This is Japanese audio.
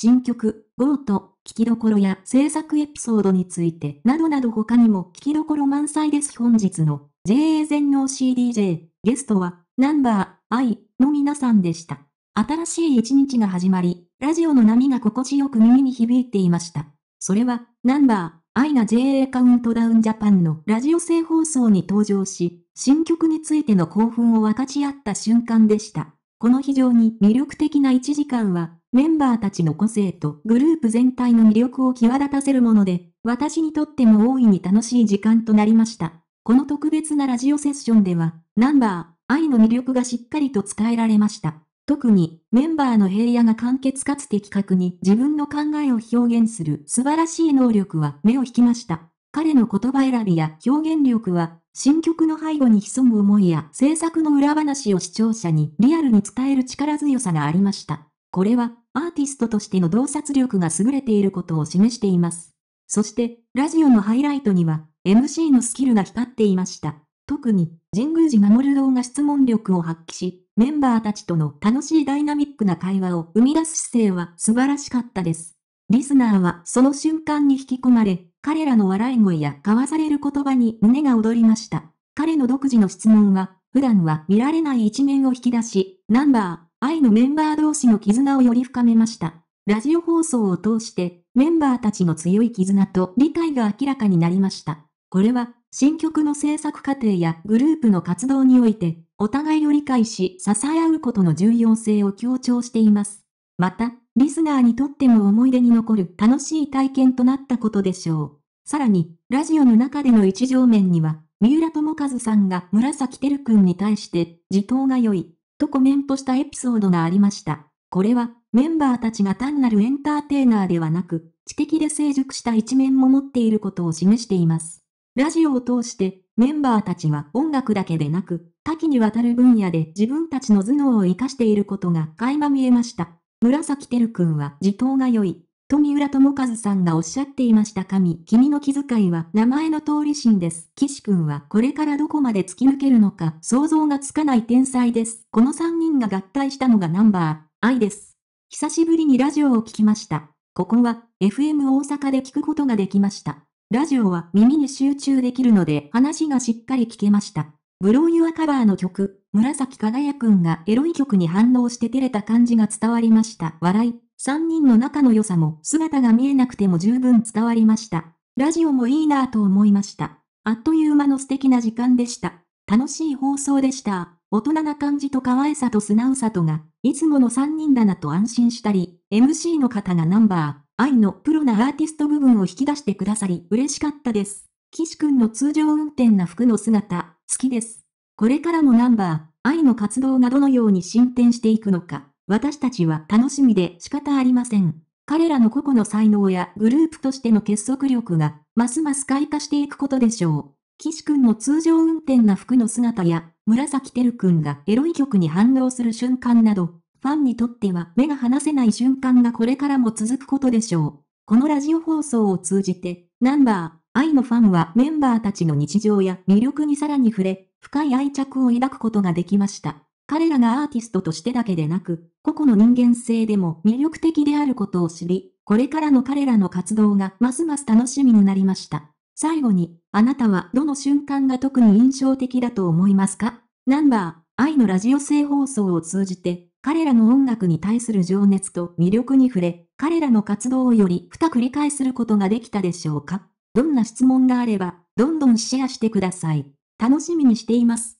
新曲、ゴート、聞きどころや制作エピソードについてなどなど他にも聞きどころ満載です本日の JA 全農 CDJ ゲストはナンバー I の皆さんでした。新しい一日が始まり、ラジオの波が心地よく耳に響いていました。それはナンバー I が JA カウントダウンジャパンのラジオ生放送に登場し、新曲についての興奮を分かち合った瞬間でした。この非常に魅力的な1時間は、メンバーたちの個性とグループ全体の魅力を際立たせるもので、私にとっても大いに楽しい時間となりました。この特別なラジオセッションでは、ナンバー、愛の魅力がしっかりと伝えられました。特に、メンバーの平野が簡潔かつ的確に自分の考えを表現する素晴らしい能力は目を引きました。彼の言葉選びや表現力は、新曲の背後に潜む思いや制作の裏話を視聴者にリアルに伝える力強さがありました。これは、アーティストとしての洞察力が優れていることを示しています。そして、ラジオのハイライトには、MC のスキルが光っていました。特に、神宮寺守堂が質問力を発揮し、メンバーたちとの楽しいダイナミックな会話を生み出す姿勢は素晴らしかったです。リスナーはその瞬間に引き込まれ、彼らの笑い声や交わされる言葉に胸が躍りました。彼の独自の質問は、普段は見られない一面を引き出し、ナンバー、愛のメンバー同士の絆をより深めました。ラジオ放送を通して、メンバーたちの強い絆と理解が明らかになりました。これは、新曲の制作過程やグループの活動において、お互いを理解し支え合うことの重要性を強調しています。また、リスナーにとっても思い出に残る楽しい体験となったことでしょう。さらに、ラジオの中での一条面には、三浦智和さんが紫てるくんに対して、自頭が良い、とコメントしたエピソードがありました。これは、メンバーたちが単なるエンターテイナーではなく、知的で成熟した一面も持っていることを示しています。ラジオを通して、メンバーたちは音楽だけでなく、多岐にわたる分野で自分たちの頭脳を活かしていることが垣間見えました。紫てるくんは自頭が良い。富浦智和さんがおっしゃっていました神、君の気遣いは名前の通り心です。岸くんはこれからどこまで突き抜けるのか想像がつかない天才です。この3人が合体したのがナンバー、愛です。久しぶりにラジオを聞きました。ここは FM 大阪で聞くことができました。ラジオは耳に集中できるので話がしっかり聞けました。ブローユアカバーの曲、紫輝くんがエロい曲に反応して照れた感じが伝わりました。笑い。三人の仲の良さも姿が見えなくても十分伝わりました。ラジオもいいなぁと思いました。あっという間の素敵な時間でした。楽しい放送でした。大人な感じと可愛さと素直さとが、いつもの三人だなと安心したり、MC の方がナンバー、愛のプロなアーティスト部分を引き出してくださり嬉しかったです。岸くんの通常運転な服の姿、好きです。これからもナンバー、愛の活動がどのように進展していくのか、私たちは楽しみで仕方ありません。彼らの個々の才能やグループとしての結束力が、ますます開花していくことでしょう。岸くんの通常運転な服の姿や、紫てるくんがエロい曲に反応する瞬間など、ファンにとっては目が離せない瞬間がこれからも続くことでしょう。このラジオ放送を通じて、ナンバー、愛のファンはメンバーたちの日常や魅力にさらに触れ、深い愛着を抱くことができました。彼らがアーティストとしてだけでなく、個々の人間性でも魅力的であることを知り、これからの彼らの活動がますます楽しみになりました。最後に、あなたはどの瞬間が特に印象的だと思いますかナンバー、愛のラジオ性放送を通じて、彼らの音楽に対する情熱と魅力に触れ、彼らの活動をより深く理解することができたでしょうかどんな質問があれば、どんどんシェアしてください。楽しみにしています。